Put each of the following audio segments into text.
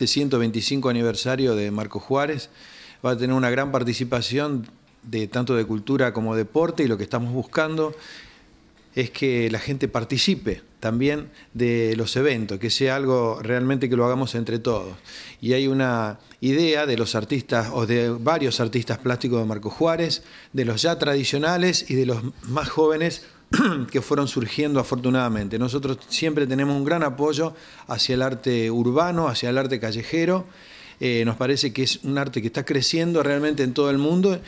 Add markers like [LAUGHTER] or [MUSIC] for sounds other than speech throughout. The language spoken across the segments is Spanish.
Este 125 aniversario de Marco Juárez. Va a tener una gran participación de tanto de cultura como deporte y lo que estamos buscando es que la gente participe también de los eventos, que sea algo realmente que lo hagamos entre todos. Y hay una idea de los artistas o de varios artistas plásticos de Marco Juárez, de los ya tradicionales y de los más jóvenes [CLEARS THROAT] que fueron surgiendo afortunadamente. Nosotros siempre tenemos un gran apoyo hacia el arte urbano, hacia el arte callejero. Eh, nos parece que es un arte que está creciendo realmente en todo el mundo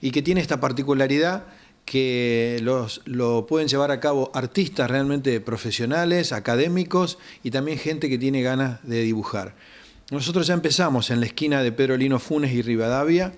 y que tiene esta particularidad que lo pueden llevar a cabo artistas realmente profesionales, académicos y también gente que tiene ganas de dibujar. Nosotros ya empezamos en la esquina de Pedro Lino Funes y Rivadavia,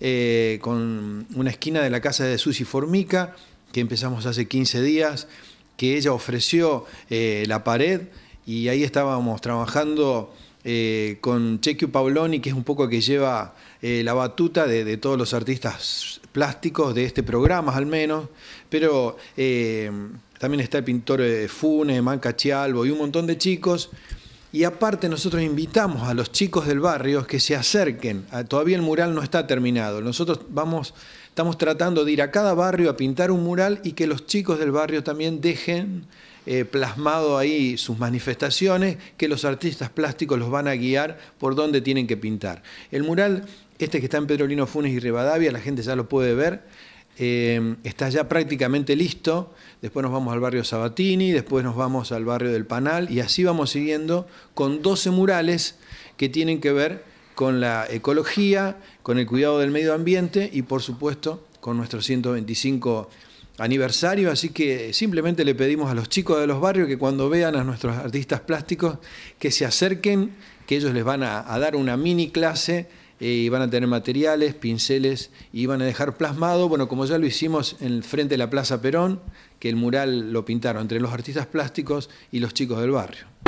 eh, con una esquina de la casa de Susi Formica, que empezamos hace 15 días, que ella ofreció eh, la pared y ahí estábamos trabajando eh, con Chequio Paoloni, que es un poco que lleva eh, la batuta de, todos los artistas plásticos de este programa al menos, pero también está el pintor Fune, Manca Chialbo y un montón de chicos y aparte nosotros invitamos a los chicos del barrio que se acerquen. Ah, todavía el mural no está terminado. Nosotros vamos, estamos tratando de ir a cada barrio a pintar un mural y que los chicos del barrio también dejen eh, plasmado ahí sus manifestaciones, que los artistas plásticos los van a guiar por dónde tienen que pintar. El mural, este que está en Pedro Lino Funes y Rivadavia, la gente ya lo puede ver. Em, está ya prácticamente listo. Después nos vamos al barrio Sabatini, después nos vamos al barrio del Panal y así vamos siguiendo con 12 murales que tienen que ver con la ecología, con el cuidado del medio ambiente y por supuesto con nuestro 125 aniversario, así que simplemente le pedimos a los chicos de los barrios que cuando vean a nuestros artistas plásticos que se acerquen, que ellos les van a dar una mini clase iban a tener materiales, pinceles y a dejar plasmado, bueno, como ya lo hicimos en frente de la Plaza Perón, que el mural lo pintaron entre los artistas plásticos y los chicos del barrio.